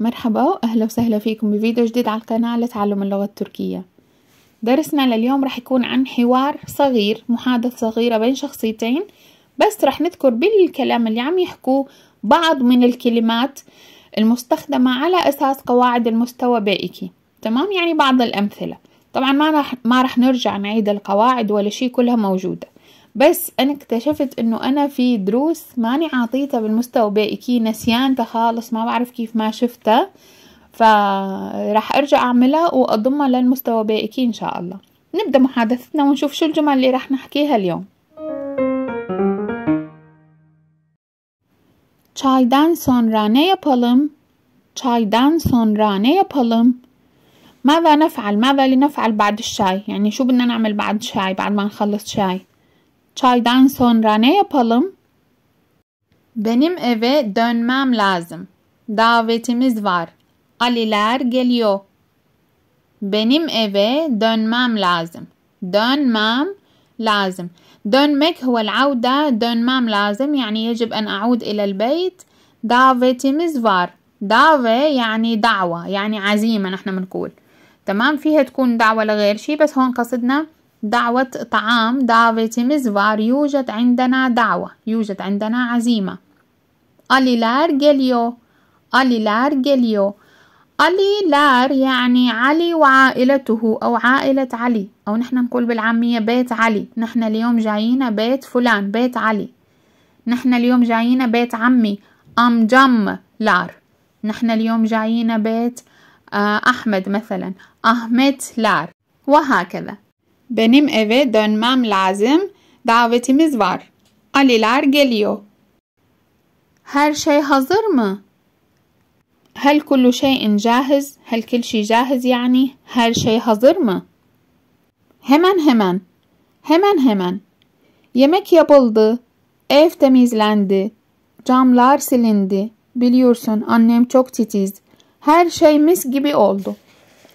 مرحبا واهلا وسهلا فيكم بفيديو جديد على القناة لتعلم اللغة التركية درسنا لليوم رح يكون عن حوار صغير محادثة صغيرة بين شخصيتين بس رح نذكر بالكلام اللي عم يحكوه بعض من الكلمات المستخدمة على أساس قواعد المستوى بائكي تمام يعني بعض الأمثلة طبعا ما رح, ما رح نرجع نعيد القواعد ولا شي كلها موجودة بس انا اكتشفت انه انا في دروس ماني عاطيتها بالمستوى بائكي نسيانتها خالص ما بعرف كيف ما شفتها فراح ارجع اعملها واضمها للمستوى بائكي ان شاء الله نبدا محادثتنا ونشوف شو الجمل اللي راح نحكيها اليوم Çaydan sonra ne yapalım? Çaydan sonra ne yapalım? ماذا نفعل؟ ماذا لنفعل بعد الشاي؟ يعني شو بدنا نعمل بعد الشاي بعد ما نخلص شاي؟ Çaydan sonra ne yapalım? Benim eve dönmem lazım. Davetimiz var. Aliler geliyor. Benim eve dönmem lazım. Dönmem لازم دونمك هو العودة دونمام لازم يعني يجب أن أعود إلى البيت دافيتي مزفار دافي يعني دعوة يعني عزيمة نحن بنقول تمام فيها تكون دعوة لغير شي بس هون قصدنا دعوة طعام دعوة مزوار يوجد عندنا دعوة يوجد عندنا عزيمة ألي جيليو جليو لار جليو ألي لار يعني علي وعائلته أو عائلة علي أو نحن نقول بالعامية بيت علي نحن اليوم جايين بيت فلان بيت علي نحن اليوم جايين بيت عمي أم جم لار نحن اليوم جايين بيت آه، أحمد مثلا أحمد لار وهكذا Benim eve dönmem lazım. Davetimiz var. Aliler geliyor. Her şey hazır mı? هل كل şeyin جاهز؟ هل كل شيء جاهز يعني her şey hazır mı? Hemen hemen. Hemen hemen. Yemek yapıldı. Ev temizlendi. Camlar silindi. Biliyorsun annem çok titiz. Her şey mis gibi oldu.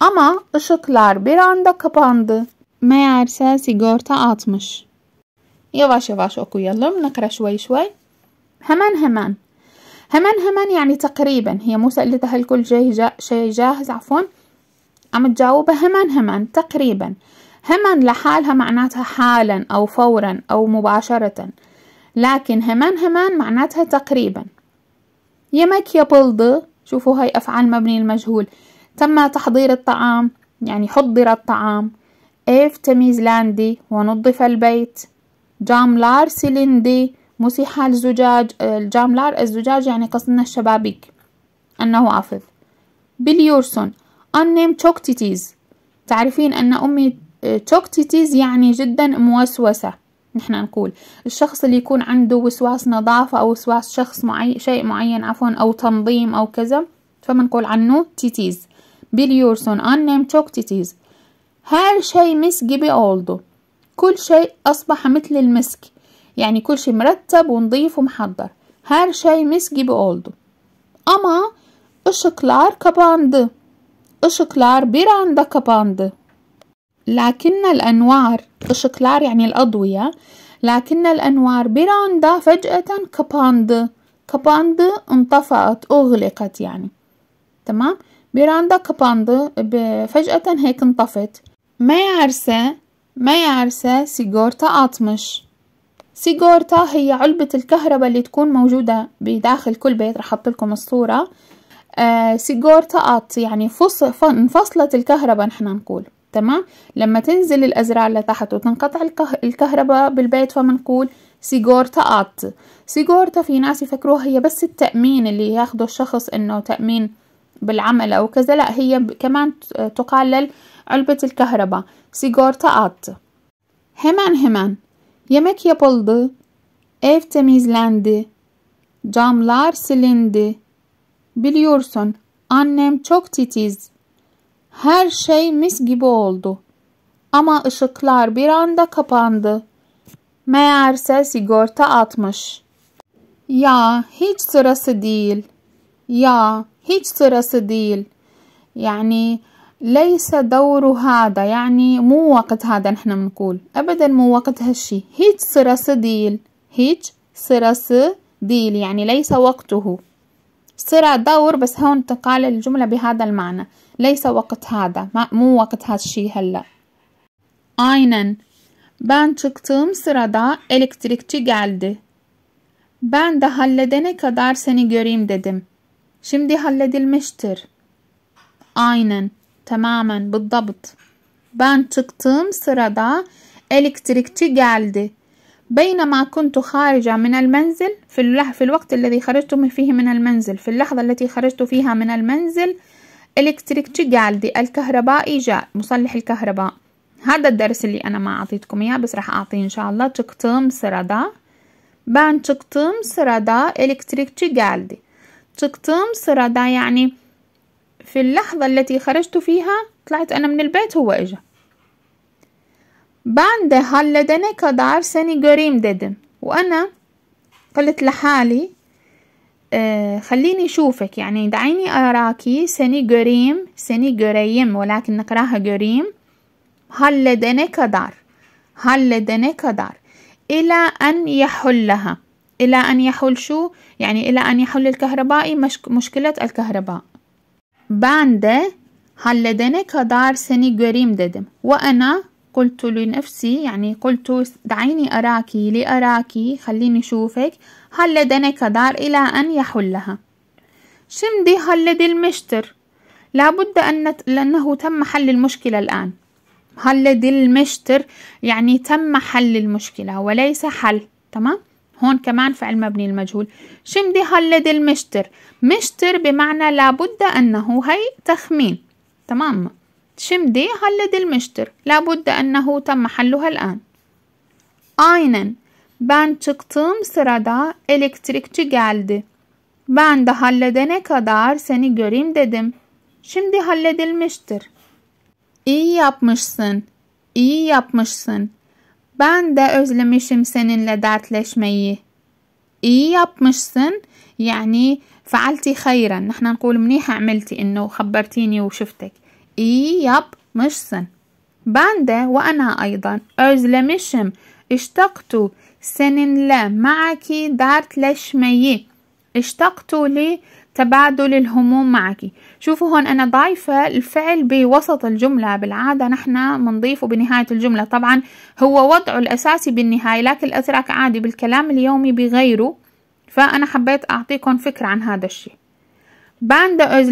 Ama ışıklar bir anda kapandı. meğerse sigorta 60. Yavaş yavaş يلا نقرأ شوي شوي. همان همان همان همان يعني تقريبا. هي مو سألتها هل كل شيء جا... شي جاهز عفوا. عم تجاوبها همان همان تقريبا. همان لحالها معناتها حالا أو فورا أو مباشرة. لكن همان همان معناتها تقريبا. يا yapıldı. شوفوا هاي أفعال مبني المجهول. تم تحضير الطعام يعني حضر الطعام. إيف تميز لاندي ونظف البيت جاملار سيلندي مسح الزجاج الجاملار آه، الزجاج يعني قصدنا الشبابيك أنه عفظ بليورسون أنيم تشوكتيتيز تعرفين أن أمي آه، تشوكتيتيز يعني جدا موسوسة نحن نقول الشخص اللي يكون عنده وسواس نظافة أو وسواس شخص معين شيء معين عفوا أو تنظيم أو كذا فمنقول عنه تيتيز بليورسون أنيم تشوكتيتيز Her şey mis gibi oldu. كل شيء أصبح مثل المسك يعني كل شيء مرتب ونظيف ومحضر Her şey mis gibi oldu. Ama ışıklar kapandı. Işıklar bir anda kapandı. لكن الأنوار ışıklar يعني الأضوية لكن الأنوار bir anda فجأة kapandı. Kapandı انطفأت أغلقت يعني تمام bir anda kapandı فجأة هيك انطفت meğerse meğerse سيجورتا أطمش سيجورتا هي علبة الكهرباء اللي تكون موجودة بداخل كل بيت رح أحط لكم الصورة آه سيجورتا أط يعني فص... انفصلت الكهرباء نحن نقول تمام لما تنزل الأزرار لتحت وتنقطع الكه... الكهرباء بالبيت فمنقول سيجورتا أط سيجورتا في ناس يفكروها هي بس التأمين اللي ياخده الشخص إنه تأمين بالعمل أو كذا لا هي كمان تقال علبة الكهرباء sigorta attı. Hemen hemen yemek yapıldı, ev temizlendi, camlar silindi. Biliyorsun annem çok titiz. Her şey mis gibi oldu. Ama ışıklar bir anda kapandı. Meğerse sigorta atmış. Ya hiç sırası değil. Ya هيك sırası değil يعني ليس دوره هذا يعني مو وقت هذا نحن بنقول ابدا مو وقت هالشي هيك sırası değil هيك sırası değil يعني ليس وقته صرا دور بس هون تقال الجملة بهذا المعنى ليس وقت هذا ما مو وقت هالشي هلا اينن بان çıktığım sırada elektrikçi geldi. Ben de halledene kadar seni göreyim dedim. شمدي هالذي المشتر Aynen, tamamen, بالضبط. Ben çıktığım sırada elektrikçi geldi. بينما كنت خارجة من المنزل في, في الوقت الذي خرجت فيه من المنزل في اللحظة التي خرجت فيها من المنزل إلكتريكتشي جالدي الكهربائي جاء مصلح الكهرباء هذا الدرس اللي أنا ما أعطيتكم إياه بس راح أعطيه إن شاء الله çıktığım sırada ben çıktığım sırada elektrikçi geldi çıktığım سرادا يعني في اللحظة التي خرجت فيها طلعت أنا من البيت هو إجا بعد هلا دنا كدار سني قريم ددم وأنا قلت لحالي آه خليني شوفك يعني دعيني أراكي سني قريم سني قريم ولكن نقراها قريم هل دنا كدار هل دنا كدار إلى أن يحلها الى ان يحل شو يعني الى ان يحل الكهربائي مشكله الكهرباء بانده halledene دينك دار سني dedim ددم؟ وأنا قلت لنفسي يعني قلت دعيني أراكي لأراكي خليني أشوفك هل دار إلى أن يحلها شمدي هل المشتر لابد أن لأنه تم حل المشكلة الآن هل المشتر يعني تم حل المشكلة وليس حل تمام هون كمان فعل مبني المجهول شمدي هلد المشتر مشتر بمعنى لابد أنه هي تخمين تمام شمدي هلد المشتر لابد أنه تم محلها الآن آينن بان تقطم سرادا إلكتريك تجالدي بان ده هالدنة كدار سني göreyim dedim شمدي هلد المشتر إي يابمشسن إي يابمشسن Ben de özlemişim seninle dertleşmeyi. İyi yapmışsın يعني فعلتي خيرا نحن نقول منيحة عملتي إنه خبرتيني وشفتك إي يب مشسن باندا وأنا أيضا özlemişim اشتقت seninle معك dertleşmeyi اشتقت لي تبادل الهموم معك شوفوا هون أنا ضايفة الفعل بوسط الجملة بالعادة نحن منضيفه بنهاية الجملة طبعا هو وضعه الأساسي بالنهاية لكن الأتراك عادي بالكلام اليومي بغيره فأنا حبيت أعطيكم فكرة عن هذا الشيء باندا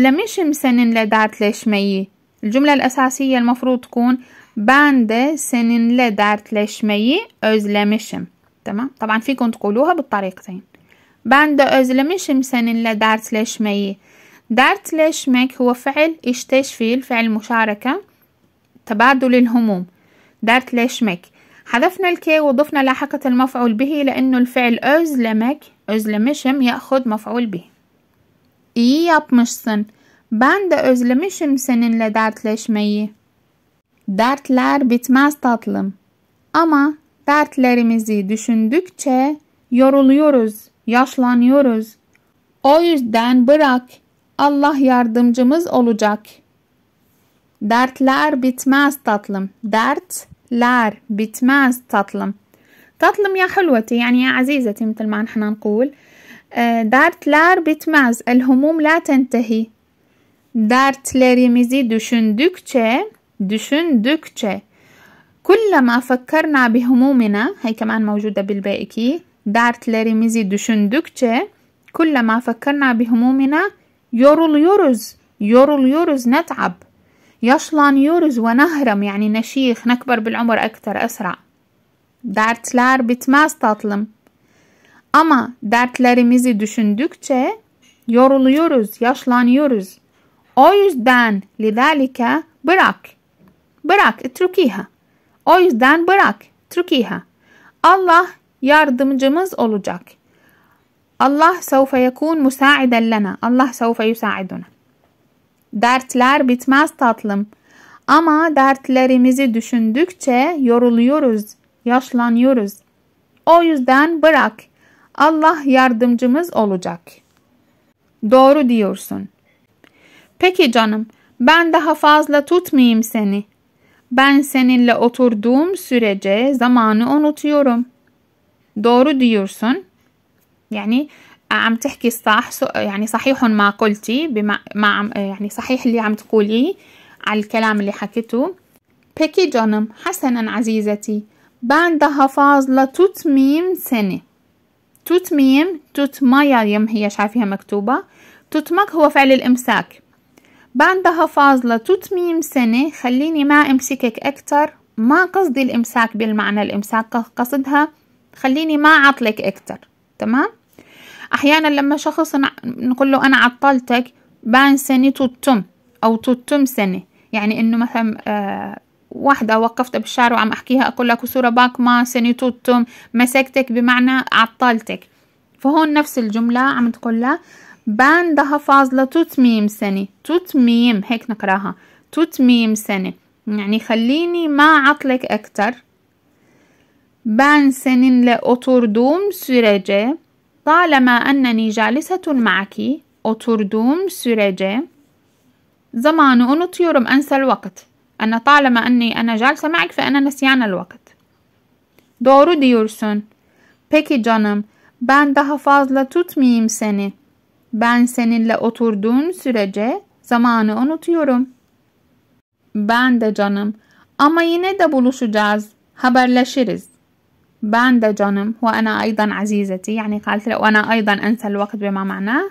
لدات ليش مي الجملة الأساسية المفروض تكون باندا سنن لدات ليش مي أز لمشم تمام طبعا فيكم تقولوها بالطريقتين Ben de özlemişim seninle dertleşmeyi. Dertleşmek huve fiil işteşfil fiil müşareke تبادل الهموم dertleşmek حذفنا الكي وضفنا لاحقة المفعول به لأنه الفعل özlemek özlemişim يأخذ مفعول به İyi yapmışsın. Ben de özlemişim seninle dertleşmeyi. Dertler bitmez tatlım. Ama dertlerimizi düşündükçe yoruluyoruz yaşlanıyoruz. O yüzden bırak, Allah yardımcımız olacak. Dertler bitmez tatlım. Dertler bitmez tatlım. Tatlım ya حلوتي yani ya عزيزتي مثل ما نحن نقول dertler bitmez الهموم لا تنتهي dertlerimizi düşündükçe düşündükçe Kullama كلما فكرنا بهمومنا هي كمان موجودة بالباقي dertlerimizi düşündükçe kullama fakkarna bihumumina yoruluyoruz. Yoruluyoruz net'ab. Yaşlanıyoruz ve nahram yani neşih nekber bil umur ekter esra. Dertler bitmez tatlım. Ama dertlerimizi düşündükçe yoruluyoruz, yaşlanıyoruz. O yüzden lidalike bırak. Bırak, itrukiha. O yüzden bırak, trukiha. Allah yardımcımız olacak. Allah sevfe yekun musaiden lena. Allah sevfe yusaiduna. Dertler bitmez tatlım. Ama dertlerimizi düşündükçe yoruluyoruz, yaşlanıyoruz. O yüzden bırak. Allah yardımcımız olacak. Doğru diyorsun. Peki canım, ben daha fazla tutmayayım seni. Ben seninle oturduğum sürece zamanı unutuyorum.'' doğru diyorsun يعني آه، عم تحكي صح يعني صحيح ما قلتي بما ما عم آه، يعني صحيح اللي عم تقوليه على الكلام اللي حكيته بيكي جونم حسنا عزيزتي بعدها فاضلة تتميم سنة تتميم تتمايا يم هي شايفيها مكتوبة تتمك هو فعل الإمساك بعدها فاضلة تتميم سنة خليني ما أمسكك أكتر ما قصدي الإمساك بالمعنى الإمساك قصدها خليني ما اعطلك اكتر تمام احيانا لما شخص نقول له انا عطلتك بان سنة توتم او توتم سنة يعني انه مثلا آه واحدة وقفت بالشارع وعم أحكيها أقول لك وصورة باك ما سنة توتم مسكتك بمعنى عطلتك فهون نفس الجملة عم تقول له بان ده فاضلة تتميم سنة تتميم هيك نقراها تتميم سنة يعني خليني ما عطلك أكتر ben seninle oturduğum sürece talema enneni jalisetun ma'ki oturduğum sürece zamanı unutuyorum ensel vakit. Ene talema enni ene jalse ma'ki fe ene nesyanel vakit. Doğru diyorsun. Peki canım ben daha fazla tutmayayım seni. Ben seninle oturduğum sürece zamanı unutuyorum. Ben de canım ama yine de buluşacağız. Haberleşiriz. باندا جانم وأنا أيضا عزيزتي يعني قالت له وأنا أيضا أنسى الوقت بما معناه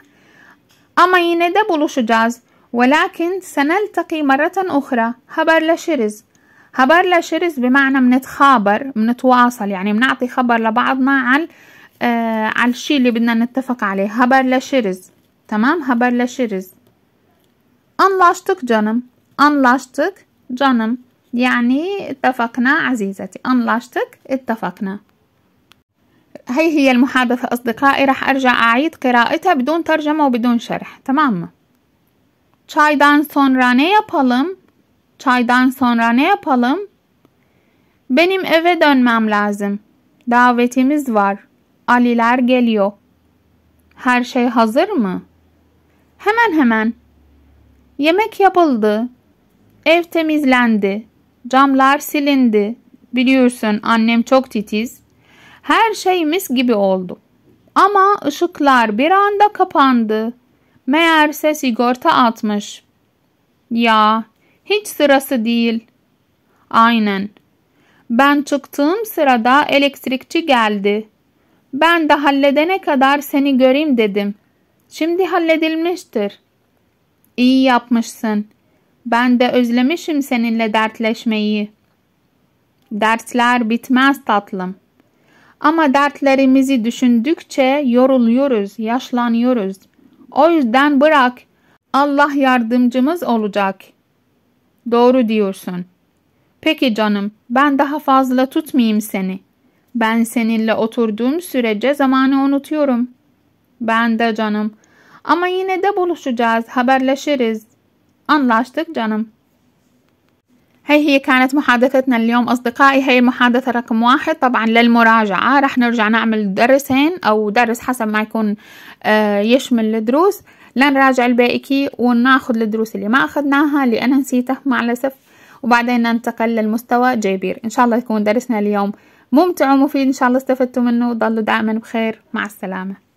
أمين دبل شجاز ولكن سنلتقي مرة أخرى خبر لشرز خبر لشرز بمعنى منتخابر منتواصل يعني منعطي خبر لبعضنا عن آه على الشيء اللي بدنا نتفق عليه خبر لشرز تمام خبر لشرز أنلاشتك جنم أنلاشتك جنم يعني اتفقنا عزيزتي أنلاشتك اتفقنا هي هي المحادثة أصدقائي راح أرجع أعيد قراءتها بدون ترجمة وبدون şerh tamam mı? Çaydan sonra ne yapalım? Çaydan sonra ne yapalım? Benim eve dönmem lazım. Davetimiz var. Aliler geliyor. Her şey hazır mı? Hemen hemen. Yemek yapıldı. Ev temizlendi. Camlar silindi. Biliyorsun annem çok titiz. Her şeyimiz gibi oldu. Ama ışıklar bir anda kapandı. Meğerse sigorta atmış. Ya hiç sırası değil. Aynen. Ben çıktığım sırada elektrikçi geldi. Ben de halledene kadar seni göreyim dedim. Şimdi halledilmiştir. İyi yapmışsın. Ben de özlemişim seninle dertleşmeyi. Dertler bitmez tatlım. Ama dertlerimizi düşündükçe yoruluyoruz, yaşlanıyoruz. O yüzden bırak, Allah yardımcımız olacak. Doğru diyorsun. Peki canım, ben daha fazla tutmayayım seni. Ben seninle oturduğum sürece zamanı unutuyorum. Ben de canım. Ama yine de buluşacağız, haberleşiriz. أنلاشتك جنم هاي هي كانت محادثتنا اليوم أصدقائي هاي المحادثة رقم واحد طبعا للمراجعة رح نرجع نعمل درسين أو درس حسب ما يكون آه، يشمل الدروس لنراجع الباقي وناخد الدروس اللي ما أخذناها اللي أنا نسيتها مع الأسف وبعدين ننتقل للمستوى جيبير إن شاء الله يكون درسنا اليوم ممتع ومفيد إن شاء الله استفدتوا منه وضلوا دائما بخير مع السلامة